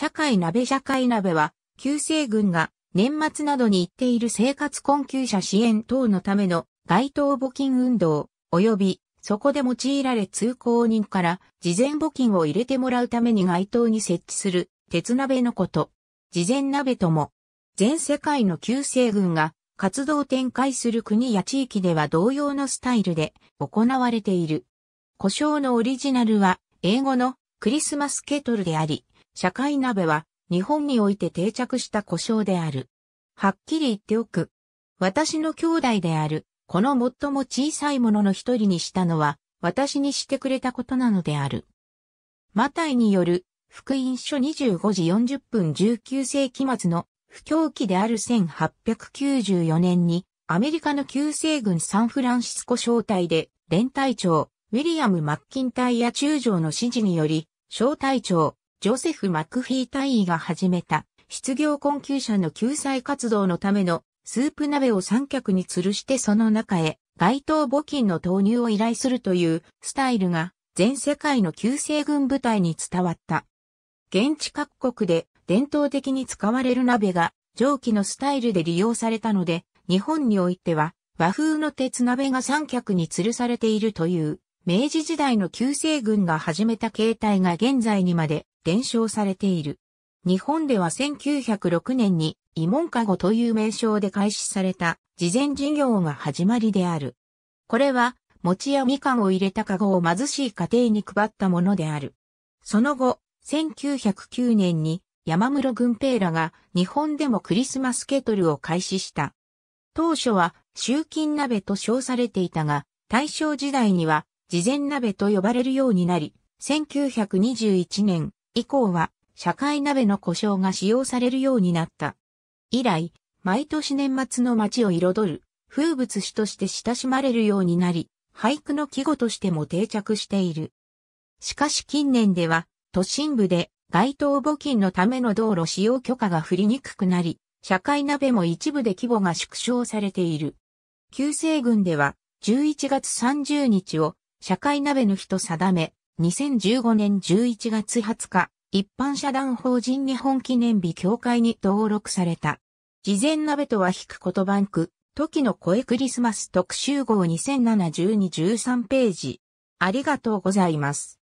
社会鍋社会鍋は、旧制軍が年末などに行っている生活困窮者支援等のための街頭募金運動、及びそこで用いられ通行人から事前募金を入れてもらうために街頭に設置する鉄鍋のこと。事前鍋とも、全世界の旧制軍が活動展開する国や地域では同様のスタイルで行われている。故障のオリジナルは英語のクリスマスケトルであり、社会鍋は日本において定着した故障である。はっきり言っておく。私の兄弟である、この最も小さいものの一人にしたのは、私にしてくれたことなのである。マタイによる、福音書25時40分19世紀末の不況期である1894年に、アメリカの旧西軍サンフランシスコ小隊で、連隊長、ウィリアム・マッキンタイヤ中将の指示により、小隊長、ジョセフ・マクフィー大尉が始めた、失業困窮者の救済活動のためのスープ鍋を三脚に吊るしてその中へ該当募金の投入を依頼するというスタイルが全世界の救世軍部隊に伝わった。現地各国で伝統的に使われる鍋が蒸気のスタイルで利用されたので、日本においては和風の鉄鍋が三脚に吊るされているという、明治時代の救世軍が始めた形態が現在にまで伝承されている。日本では1906年に慰問カゴという名称で開始された事前事業が始まりである。これは餅やみかんを入れたカゴを貧しい家庭に配ったものである。その後、1909年に山室軍平らが日本でもクリスマスケトルを開始した。当初は集金鍋と称されていたが、大正時代には事前鍋と呼ばれるようになり、1921年、以降は、社会鍋の故障が使用されるようになった。以来、毎年年末の街を彩る風物詩として親しまれるようになり、俳句の季語としても定着している。しかし近年では、都心部で街頭募金のための道路使用許可が振りにくくなり、社会鍋も一部で規模が縮小されている。旧西軍では、11月30日を社会鍋の日と定め、2015年11月20日、一般社団法人日本記念日協会に登録された。事前鍋とは引くことバンク、時の声クリスマス特集号2007-12-13ページ。ありがとうございます。